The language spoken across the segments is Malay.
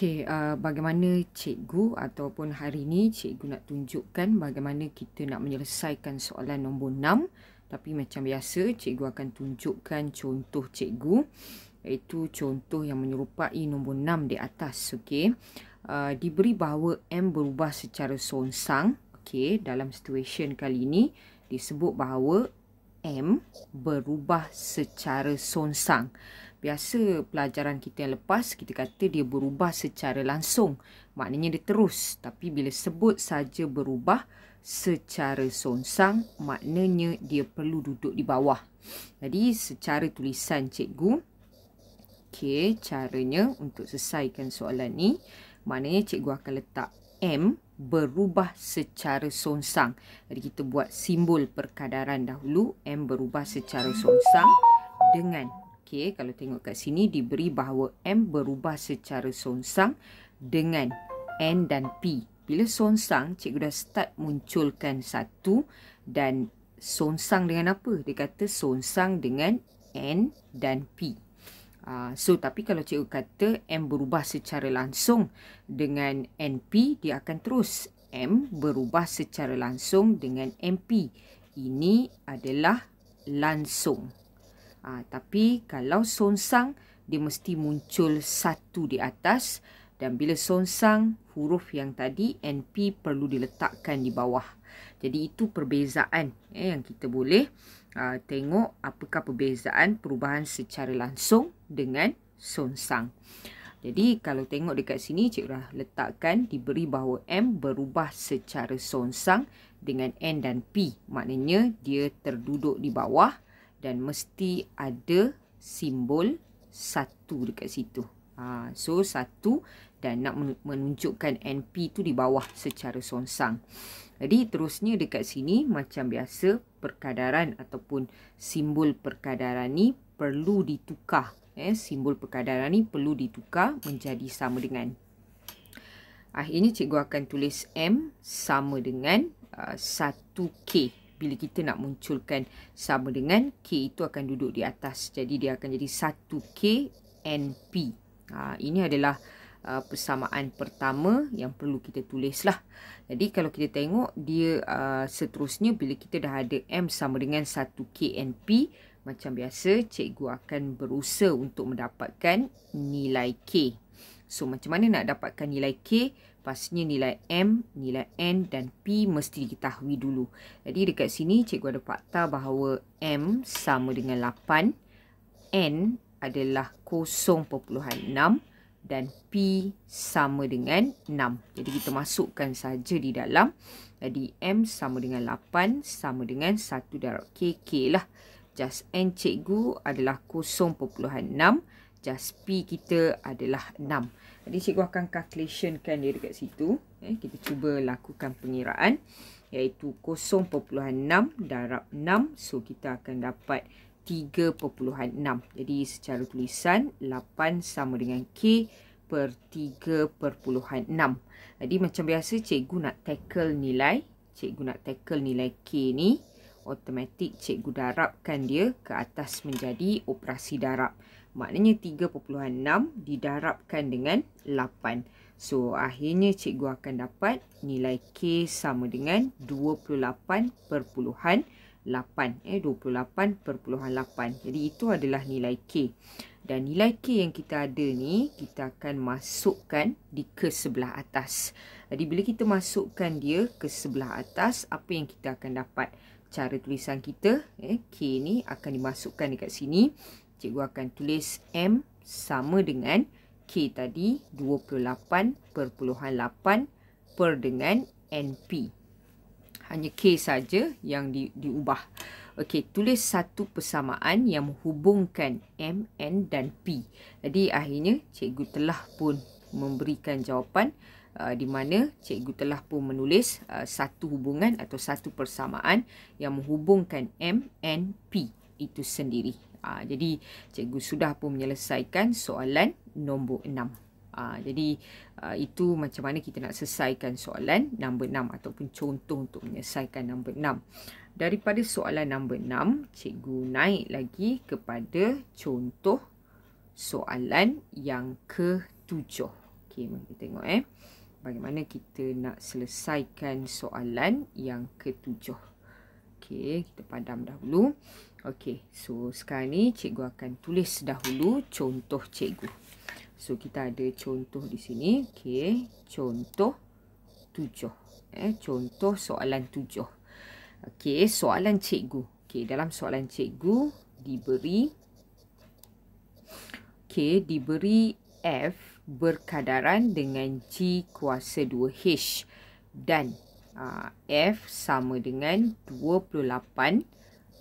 Okey, uh, bagaimana cikgu ataupun hari ini cikgu nak tunjukkan bagaimana kita nak menyelesaikan soalan nombor 6. Tapi macam biasa, cikgu akan tunjukkan contoh cikgu. Iaitu contoh yang menyerupai nombor 6 di atas. Okay, uh, diberi bahawa M berubah secara sonsang. Okay, dalam situasi kali ini disebut bahawa M berubah secara sonsang biasa pelajaran kita yang lepas kita kata dia berubah secara langsung maknanya dia terus tapi bila sebut saja berubah secara sonsang maknanya dia perlu duduk di bawah jadi secara tulisan cikgu okey caranya untuk selesaikan soalan ni maknanya cikgu akan letak m berubah secara sonsang. Jadi kita buat simbol perkadaran dahulu M berubah secara sonsang dengan Okey, kalau tengok kat sini diberi bahawa M berubah secara sonsang dengan N dan P. Bila sonsang, cikgu dah start munculkan satu dan sonsang dengan apa? Dia kata sonsang dengan N dan P. Ah, so, tapi kalau cikgu kata M berubah secara langsung dengan NP, dia akan terus M berubah secara langsung dengan NP. Ini adalah langsung. Ha, tapi kalau sonsang, dia mesti muncul satu di atas. Dan bila sonsang, huruf yang tadi NP perlu diletakkan di bawah. Jadi itu perbezaan eh, yang kita boleh uh, tengok apakah perbezaan perubahan secara langsung dengan sonsang. Jadi kalau tengok dekat sini, cikgu dah letakkan diberi bahawa M berubah secara sonsang dengan N dan P. Maknanya dia terduduk di bawah dan mesti ada simbol satu dekat situ. Ha, so satu dan nak menunjukkan NP tu di bawah secara sonsang. Jadi terusnya dekat sini macam biasa perkadaran ataupun simbol perkadaran ni perlu ditukar. Eh, simbol perkadaran ni perlu ditukar menjadi sama dengan. Akhirnya cikgu akan tulis M sama dengan uh, 1K bila kita nak munculkan sama dengan K itu akan duduk di atas. Jadi dia akan jadi 1K NP. Ha, ini adalah uh, persamaan pertama yang perlu kita tulislah. Jadi kalau kita tengok dia uh, seterusnya bila kita dah ada M sama dengan 1K NP. Macam biasa cikgu akan berusaha untuk mendapatkan nilai K. So macam mana nak dapatkan nilai K pastinya nilai M, nilai N dan P mesti diketahui dulu. Jadi dekat sini cikgu ada fakta bahawa M sama dengan 8, N adalah 0.6 dan P sama dengan 6. Jadi kita masukkan saja di dalam. Jadi M sama dengan 8 sama dengan 1 darab KK lah. Just N cikgu adalah 0.6. Just P kita adalah 6. Jadi cikgu akan calculation kan dia dekat situ. Eh, kita cuba lakukan pengiraan iaitu 0.6 darab 6. So kita akan dapat 3.6. Jadi secara tulisan 8 sama dengan K per 3.6. Jadi macam biasa cikgu nak tackle nilai. Cikgu nak tackle nilai K ni. Automatik cikgu darabkan dia ke atas menjadi operasi darab maknanya 3.6 didarabkan dengan 8. So, akhirnya cikgu akan dapat nilai K sama dengan 28.8. Eh, 28.8. Jadi, itu adalah nilai K. Dan nilai K yang kita ada ni, kita akan masukkan di ke sebelah atas. Jadi, bila kita masukkan dia ke sebelah atas, apa yang kita akan dapat? Cara tulisan kita, eh, K ni akan dimasukkan dekat sini cikgu akan tulis M sama dengan K tadi 28.8 per dengan NP. Hanya K saja yang di, diubah. Okey, tulis satu persamaan yang menghubungkan M, N dan P. Jadi akhirnya cikgu telah pun memberikan jawapan uh, di mana cikgu telah pun menulis uh, satu hubungan atau satu persamaan yang menghubungkan M, N, P itu sendiri. Ha, jadi cikgu sudah pun menyelesaikan soalan nombor 6. Ha, ah, jadi uh, itu macam mana kita nak selesaikan soalan nombor 6 ataupun contoh untuk menyelesaikan nombor 6. Daripada soalan nombor 6, cikgu naik lagi kepada contoh soalan yang ke-7. Okey, mari kita tengok eh. Bagaimana kita nak selesaikan soalan yang ke-7. Okey, kita padam dahulu. Okey, so sekarang ni cikgu akan tulis dahulu contoh cikgu. So kita ada contoh di sini. Okey, contoh tujuh. Eh, contoh soalan tujuh. Okey, soalan cikgu. Okey, dalam soalan cikgu diberi Okey, diberi F berkadaran dengan G kuasa 2H dan uh, F sama dengan 28 H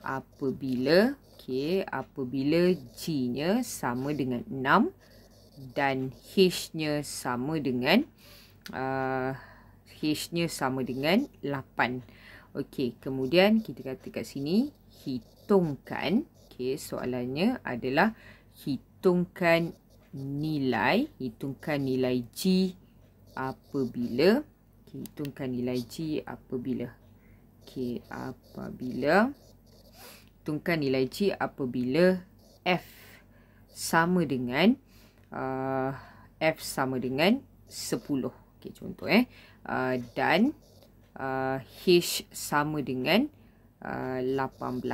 apabila okey apabila g-nya sama dengan 6 dan h-nya sama dengan uh, h-nya sama dengan 8. Okey, kemudian kita kata kat sini hitungkan okey soalannya adalah hitungkan nilai hitungkan nilai g apabila okay, hitungkan nilai g apabila okey apabila perhitungkan nilai G apabila F sama dengan uh, F sama dengan 10. Okey contoh eh. Uh, dan uh, H sama dengan uh, 18.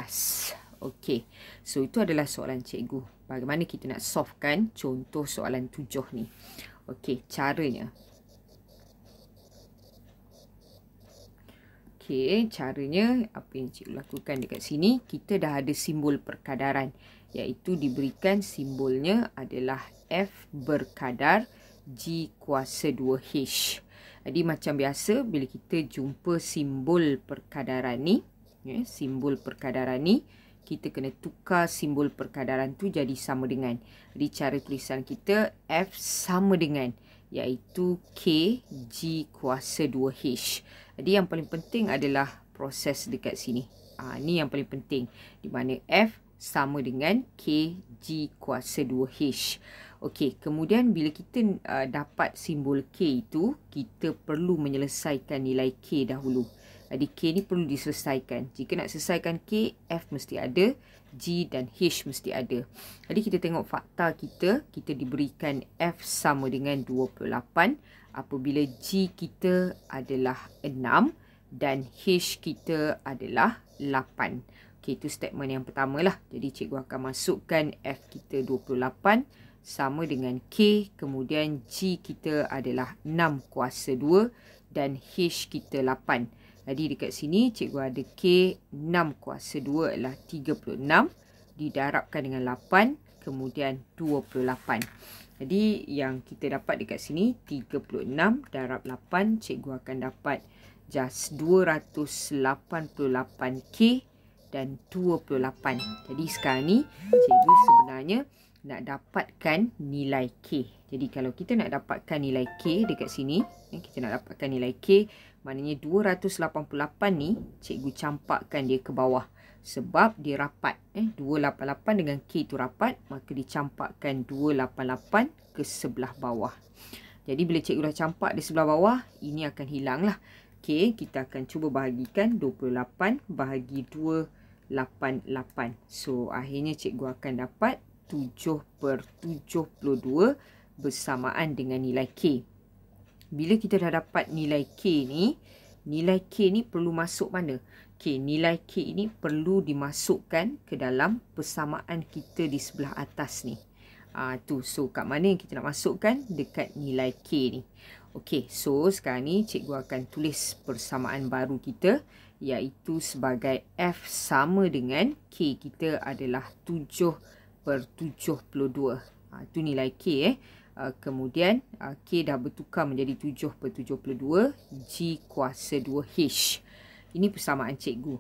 Okey. So itu adalah soalan cikgu. Bagaimana kita nak solvekan contoh soalan 7 ni. Okey, caranya. Okey, caranya apa yang cikgu lakukan dekat sini, kita dah ada simbol perkadaran iaitu diberikan simbolnya adalah F berkadar G kuasa 2H. Jadi macam biasa bila kita jumpa simbol perkadaran ni, yeah, simbol perkadaran ni, kita kena tukar simbol perkadaran tu jadi sama dengan. Jadi cara tulisan kita F sama dengan iaitu K G kuasa 2H. Jadi yang paling penting adalah proses dekat sini. Ha, ni yang paling penting. Di mana F sama dengan KG kuasa 2H. Okey, kemudian bila kita uh, dapat simbol K itu, kita perlu menyelesaikan nilai K dahulu. Jadi K ni perlu diselesaikan. Jika nak selesaikan K, F mesti ada, G dan H mesti ada. Jadi kita tengok fakta kita, kita diberikan F sama dengan 28 apabila G kita adalah 6 dan H kita adalah 8. Okey, itu statement yang pertama lah. Jadi, cikgu akan masukkan F kita 28 sama dengan K. Kemudian, G kita adalah 6 kuasa 2 dan H kita 8. Jadi, dekat sini cikgu ada K 6 kuasa 2 adalah 36 didarabkan dengan 8 kemudian 28. Jadi yang kita dapat dekat sini 36 darab 8 cikgu akan dapat just 288k dan 28. Jadi sekarang ni cikgu sebenarnya nak dapatkan nilai k. Jadi kalau kita nak dapatkan nilai k dekat sini, eh, kita nak dapatkan nilai k, maknanya 288 ni cikgu campakkan dia ke bawah sebab dia rapat eh 288 dengan K tu rapat maka dicampakkan 288 ke sebelah bawah. Jadi bila cikgu dah campak di sebelah bawah ini akan hilang lah. Okey, kita akan cuba bahagikan 28 bahagi 288. So akhirnya cikgu akan dapat 7/72 bersamaan dengan nilai K. Bila kita dah dapat nilai K ni, nilai K ni perlu masuk mana? K nilai K ini perlu dimasukkan ke dalam persamaan kita di sebelah atas ni. Ah tu. So, kat mana yang kita nak masukkan? Dekat nilai K ni. Okey, so sekarang ni cikgu akan tulis persamaan baru kita iaitu sebagai F sama dengan K kita adalah 7 per 72. Ha, ah, tu nilai K eh. Ha, kemudian ah, K dah bertukar menjadi 7 per 72 G kuasa 2H. Okey. Ini persamaan cikgu.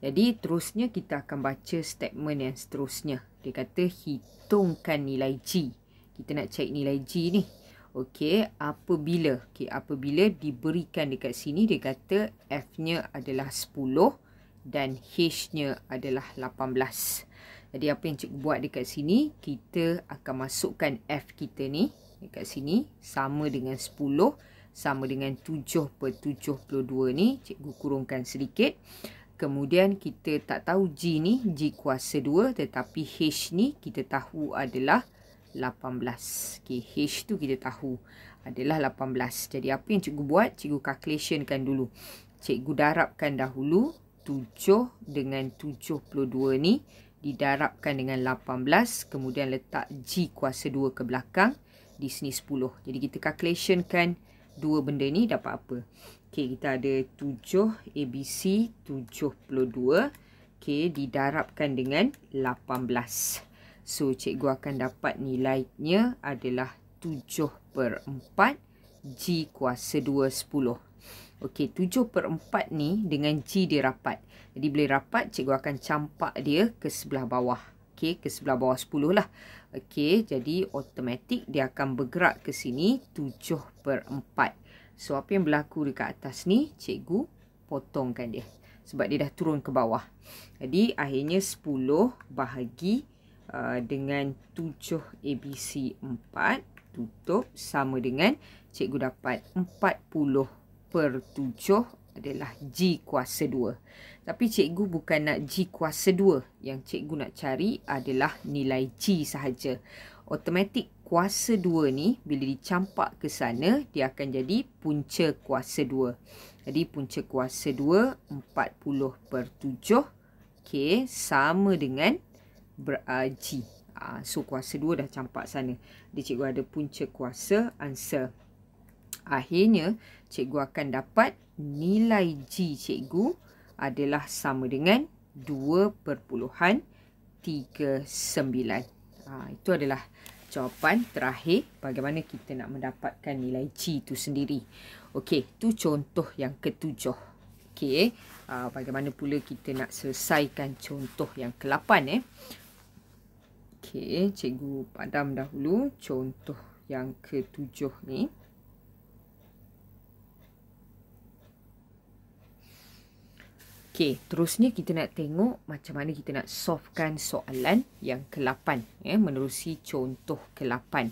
Jadi, terusnya kita akan baca statement yang seterusnya. Dia kata, hitungkan nilai G. Kita nak cek nilai G ni. Okey, apabila? Okey, apabila diberikan dekat sini, dia kata F-nya adalah 10 dan H-nya adalah 18. Jadi, apa yang cikgu buat dekat sini, kita akan masukkan F kita ni dekat sini sama dengan 10 sama dengan 7 per 72 ni. Cikgu kurungkan sedikit. Kemudian kita tak tahu G ni, G kuasa 2 tetapi H ni kita tahu adalah 18. Okay, H tu kita tahu adalah 18. Jadi apa yang cikgu buat? Cikgu calculationkan dulu. Cikgu darabkan dahulu 7 dengan 72 ni didarabkan dengan 18. Kemudian letak G kuasa 2 ke belakang. Di sini 10. Jadi kita calculationkan 18 dua benda ni dapat apa. Okey, kita ada 7 ABC 72. Okey, didarabkan dengan 18. So, cikgu akan dapat nilainya adalah 7 per 4 G kuasa 2 10. Okey, 7 per 4 ni dengan G dia rapat. Jadi, boleh rapat, cikgu akan campak dia ke sebelah bawah okey ke sebelah bawah 10 lah. Okey, jadi automatik dia akan bergerak ke sini 7 per 4. So, apa yang berlaku dekat atas ni, cikgu potongkan dia. Sebab dia dah turun ke bawah. Jadi, akhirnya 10 bahagi uh, dengan 7 ABC 4 tutup sama dengan cikgu dapat 40 per 7 adalah G kuasa 2. Tapi cikgu bukan nak G kuasa 2. Yang cikgu nak cari adalah nilai G sahaja. Automatik kuasa 2 ni bila dicampak ke sana dia akan jadi punca kuasa 2. Jadi punca kuasa 2 40 per 7. Okay, sama dengan ber, uh, G. Uh, so kuasa 2 dah campak sana. Jadi cikgu ada punca kuasa answer. Akhirnya cikgu akan dapat nilai G cikgu adalah sama dengan 2.39. Ha, itu adalah jawapan terakhir bagaimana kita nak mendapatkan nilai G itu sendiri. Okey, itu contoh yang ketujuh. Okey, ha, bagaimana pula kita nak selesaikan contoh yang kelapan eh. Okey, cikgu padam dahulu contoh yang ketujuh ni. Okey, terusnya kita nak tengok macam mana kita nak solvekan soalan yang ke-8 eh, ya, menerusi contoh ke-8.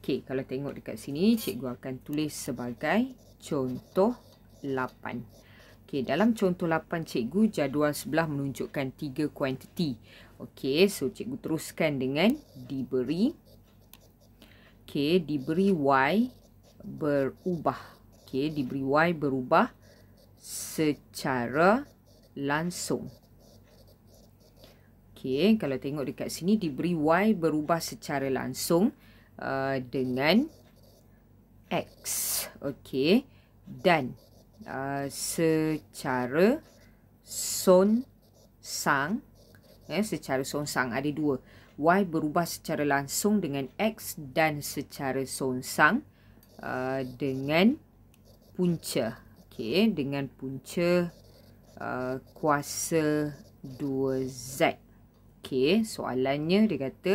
Okey, kalau tengok dekat sini, cikgu akan tulis sebagai contoh 8. Okey, dalam contoh 8 cikgu jadual sebelah menunjukkan tiga kuantiti. Okey, so cikgu teruskan dengan diberi Okey, diberi y berubah. Okey, diberi y berubah secara langsung. Okay, kalau tengok dekat sini diberi y berubah secara langsung uh, dengan x. Okay, dan uh, secara son sang, eh, secara son sang ada dua. Y berubah secara langsung dengan X dan secara sonsang uh, dengan punca. Okay, dengan punca Uh, kuasa 2Z. Okey, soalannya dia kata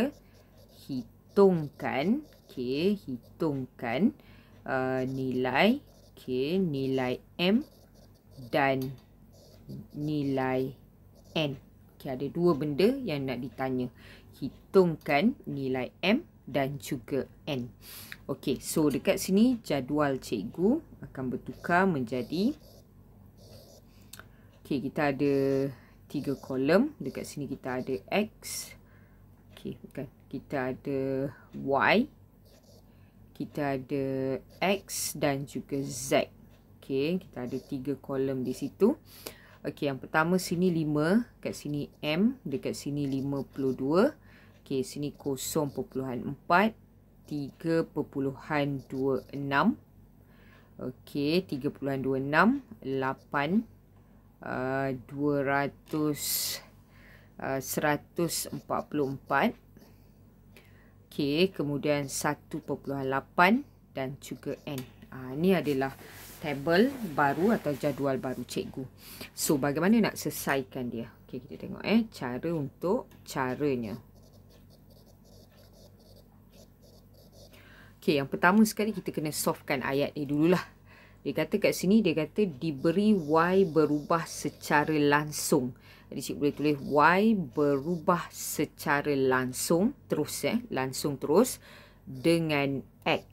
hitungkan, okey, hitungkan uh, nilai, okey, nilai M dan nilai N. Okey, ada dua benda yang nak ditanya. Hitungkan nilai M dan juga N. Okey, so dekat sini jadual cikgu akan bertukar menjadi Okay, kita ada tiga kolom. Dekat sini kita ada X. Okay, bukan. Kita ada Y. Kita ada X dan juga Z. Okay, kita ada tiga kolom di situ. Okay, yang pertama sini 5. Dekat sini M. Dekat sini 52. Okay, sini 0.4. 3.26 Okey 3.26 8 200 144 Okay, kemudian 1.8 dan juga N ha, Ini adalah table baru atau jadual baru cikgu So, bagaimana nak selesaikan dia? Okay, kita tengok eh Cara untuk caranya Okay, yang pertama sekali kita kena softkan ayat ni dululah dia kata kat sini, dia kata diberi Y berubah secara langsung. Jadi cik boleh tulis Y berubah secara langsung terus. Eh? Langsung terus dengan X.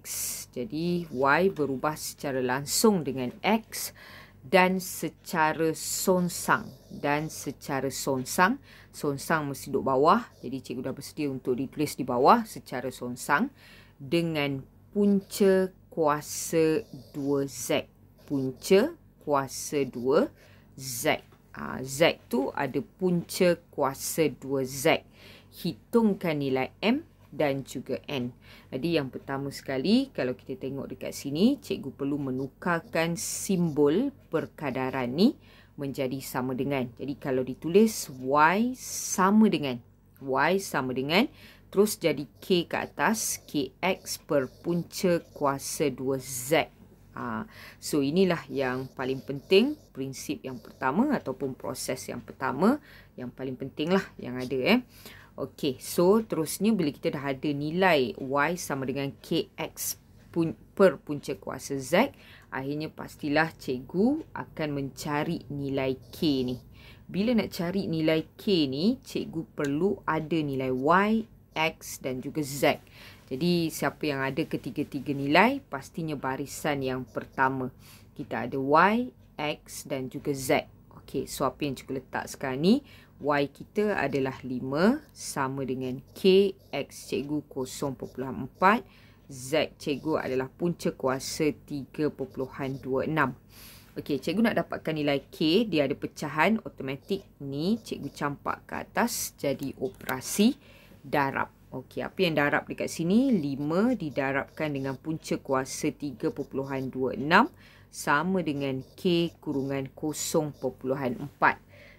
Jadi Y berubah secara langsung dengan X dan secara sonsang. Dan secara sonsang. Sonsang mesti duduk bawah. Jadi cikgu dah bersedia untuk ditulis di bawah secara sonsang. Dengan punca kuasa 2Z. Punca kuasa 2Z. Ah, Z tu ada punca kuasa 2Z. Hitungkan nilai M dan juga N. Jadi yang pertama sekali kalau kita tengok dekat sini cikgu perlu menukarkan simbol perkadaran ni menjadi sama dengan. Jadi kalau ditulis Y sama dengan. Y sama dengan Terus jadi K ke atas. KX per punca kuasa 2Z. Ha. So, inilah yang paling penting. Prinsip yang pertama ataupun proses yang pertama. Yang paling penting lah yang ada. Eh. Okey. So, terusnya bila kita dah ada nilai Y sama dengan KX pun per punca kuasa Z. Akhirnya pastilah cikgu akan mencari nilai K ni. Bila nak cari nilai K ni, cikgu perlu ada nilai Y X dan juga Z. Jadi siapa yang ada ketiga-tiga nilai pastinya barisan yang pertama. Kita ada Y, X dan juga Z. Okey, so apa yang cikgu letak sekarang ni? Y kita adalah 5 sama dengan K, X cikgu 0.4. Z cikgu adalah punca kuasa 3.26 Okey, cikgu nak dapatkan nilai K Dia ada pecahan otomatik Ni cikgu campak ke atas Jadi operasi darab. Okey, apa yang darab dekat sini? 5 didarabkan dengan punca kuasa 3.26 sama dengan K kurungan 0.4.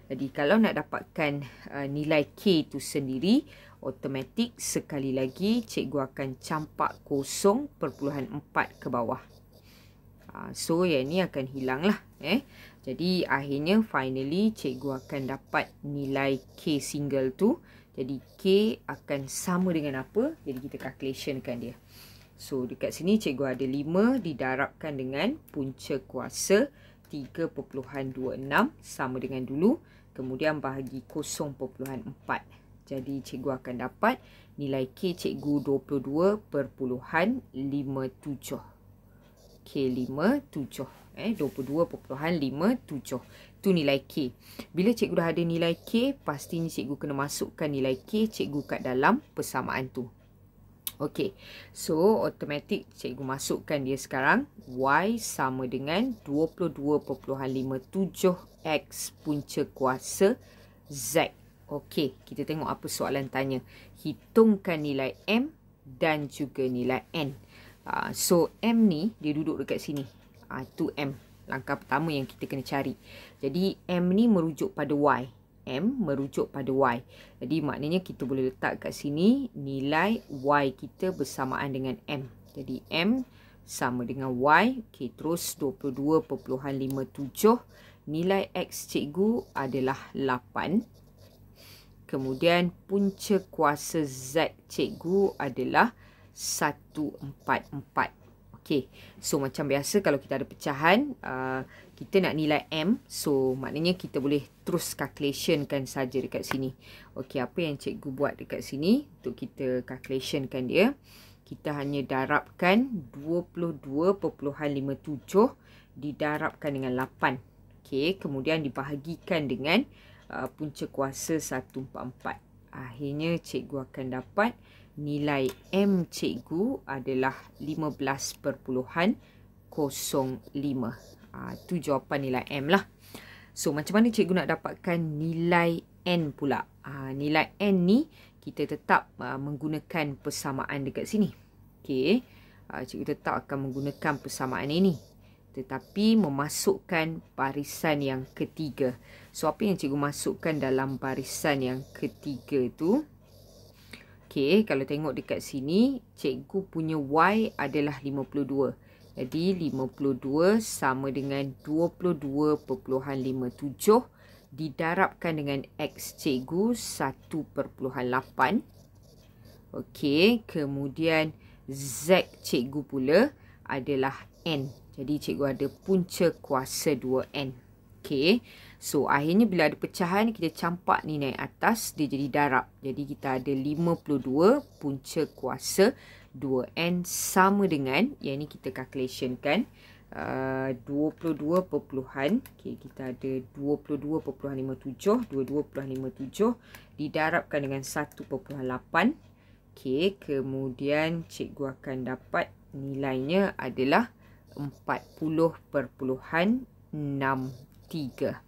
Jadi, kalau nak dapatkan uh, nilai K itu sendiri, otomatik sekali lagi cikgu akan campak kosong perpuluhan empat ke bawah. Uh, so, yang ini akan hilang lah. Eh? Jadi, akhirnya finally cikgu akan dapat nilai K single tu. Jadi K akan sama dengan apa? Jadi kita kan dia. So dekat sini cikgu ada 5 didarabkan dengan punca kuasa 3.26 sama dengan dulu. Kemudian bahagi 0.4. Jadi cikgu akan dapat nilai K cikgu 22.57. K57 eh 22.57 tu nilai K. Bila cikgu dah ada nilai K, pastinya cikgu kena masukkan nilai K cikgu kat dalam persamaan tu. Okay, so automatic cikgu masukkan dia sekarang. Y sama dengan 22.57X punca kuasa Z. Okay, kita tengok apa soalan tanya. Hitungkan nilai M dan juga nilai N. Uh, so, M ni dia duduk dekat sini. Itu ah, uh, M. Langkah pertama yang kita kena cari. Jadi M ni merujuk pada Y. M merujuk pada Y. Jadi maknanya kita boleh letak kat sini nilai Y kita bersamaan dengan M. Jadi M sama dengan Y. Okey, terus 22.57. Nilai X cikgu adalah 8. Kemudian punca kuasa Z cikgu adalah 144. Okey So macam biasa kalau kita ada pecahan uh, kita nak nilai M so maknanya kita boleh terus calculation kan saja dekat sini okey apa yang cikgu buat dekat sini untuk kita calculation kan dia kita hanya darabkan 22.57 didarabkan dengan 8 okey kemudian dibahagikan dengan uh, punca kuasa 144 akhirnya cikgu akan dapat nilai M cikgu adalah 15.05 Ah, itu uh, jawapan nilai M lah. So, macam mana cikgu nak dapatkan nilai N pula? Uh, nilai N ni, kita tetap uh, menggunakan persamaan dekat sini. Okay. Uh, cikgu tetap akan menggunakan persamaan ini. Tetapi, memasukkan barisan yang ketiga. So, apa yang cikgu masukkan dalam barisan yang ketiga tu? Okay, kalau tengok dekat sini, cikgu punya Y adalah 52. Jadi 52 sama dengan 22.57 didarabkan dengan X cikgu 1.8. Okey, kemudian Z cikgu pula adalah N. Jadi cikgu ada punca kuasa 2N. Okey, so akhirnya bila ada pecahan kita campak ni naik atas dia jadi darab. Jadi kita ada 52 punca kuasa 2N sama dengan yang ni kita calculation kan uh, 22 perpuluhan okay, kita ada 22.57 22.57 didarabkan dengan 1.8 ok kemudian cikgu akan dapat nilainya adalah 40 perpuluhan 63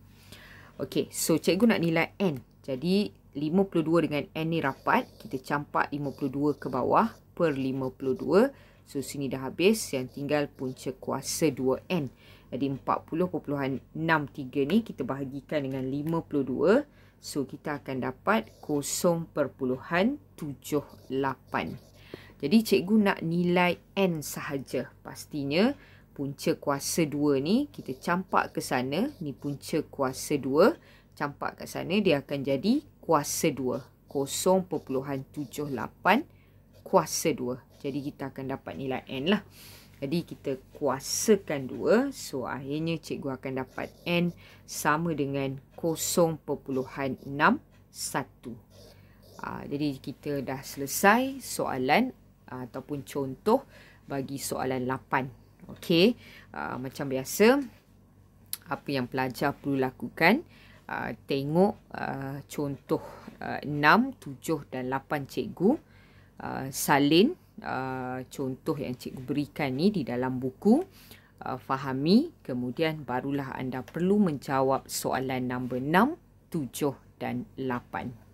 Okay, so cikgu nak nilai N jadi 52 dengan N ni rapat, kita campak 52 ke bawah per 52. So sini dah habis yang tinggal punca kuasa 2N. Jadi 40.63 ni kita bahagikan dengan 52. So kita akan dapat 0.78. Jadi cikgu nak nilai N sahaja. Pastinya punca kuasa 2 ni kita campak ke sana. Ni punca kuasa 2. Campak ke sana dia akan jadi kuasa 2. 0.78 kuasa 2. Jadi kita akan dapat nilai N lah. Jadi kita kuasakan 2. So akhirnya cikgu akan dapat N sama dengan 0.61. Ah, jadi kita dah selesai soalan ataupun contoh bagi soalan 8. Okey, ah, macam biasa apa yang pelajar perlu lakukan. Aa, ah, tengok aa, contoh aa, 6, 7 dan 8 cikgu. Uh, salin uh, contoh yang cikgu berikan ni di dalam buku uh, fahami kemudian barulah anda perlu menjawab soalan nombor 6 7 dan 8